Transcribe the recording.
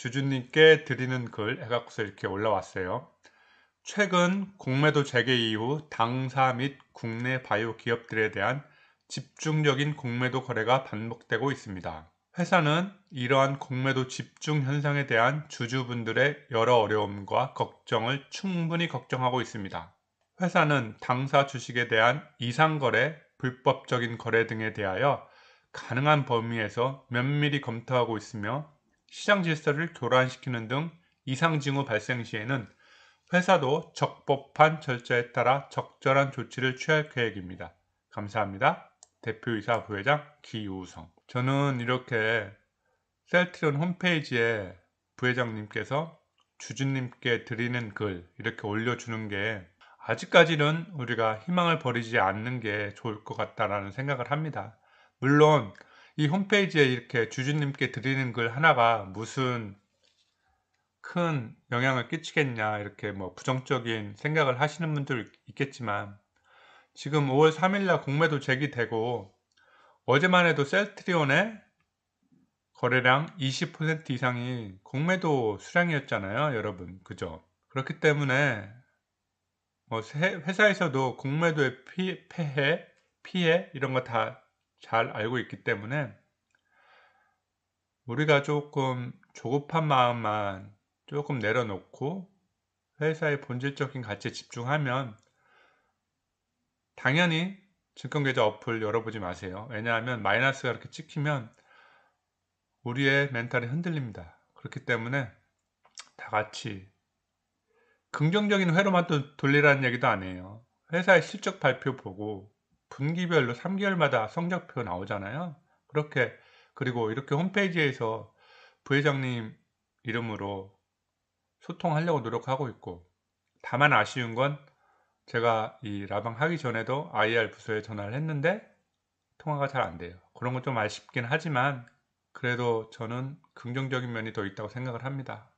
주주님께 드리는 글 해갖고서 이렇게 올라왔어요. 최근 공매도 재개 이후 당사 및 국내 바이오 기업들에 대한 집중적인 공매도 거래가 반복되고 있습니다. 회사는 이러한 공매도 집중 현상에 대한 주주분들의 여러 어려움과 걱정을 충분히 걱정하고 있습니다. 회사는 당사 주식에 대한 이상거래, 불법적인 거래 등에 대하여 가능한 범위에서 면밀히 검토하고 있으며 시장 질서를 교란시키는 등 이상 징후 발생 시에는 회사도 적법한 절차에 따라 적절한 조치를 취할 계획입니다. 감사합니다. 대표이사 부회장 기우성 저는 이렇게 셀트론 홈페이지에 부회장님께서 주주님께 드리는 글 이렇게 올려주는 게 아직까지는 우리가 희망을 버리지 않는 게 좋을 것 같다라는 생각을 합니다. 물론 이 홈페이지에 이렇게 주주님께 드리는 글 하나가 무슨 큰 영향을 끼치겠냐 이렇게 뭐 부정적인 생각을 하시는 분들 있겠지만 지금 5월 3일날 공매도 제기되고 어제만 해도 셀트리온의 거래량 20% 이상이 공매도 수량이었잖아요 여러분 그죠 그렇기 때문에 뭐 회사에서도 공매도의 피해 피해 이런 거다 잘 알고 있기 때문에 우리가 조금 조급한 마음만 조금 내려놓고 회사의 본질적인 가치에 집중하면 당연히 증권계좌 어플 열어보지 마세요. 왜냐하면 마이너스가 이렇게 찍히면 우리의 멘탈이 흔들립니다. 그렇기 때문에 다 같이 긍정적인 회로만 또 돌리라는 얘기도 아니에요. 회사의 실적 발표 보고 분기별로 3개월마다 성적표 나오잖아요. 그렇게 그리고 이렇게 홈페이지에서 부회장님 이름으로 소통하려고 노력하고 있고 다만 아쉬운 건 제가 이 라방 하기 전에도 IR 부서에 전화를 했는데 통화가 잘 안 돼요. 그런 건 좀 아쉽긴 하지만 그래도 저는 긍정적인 면이 더 있다고 생각을 합니다.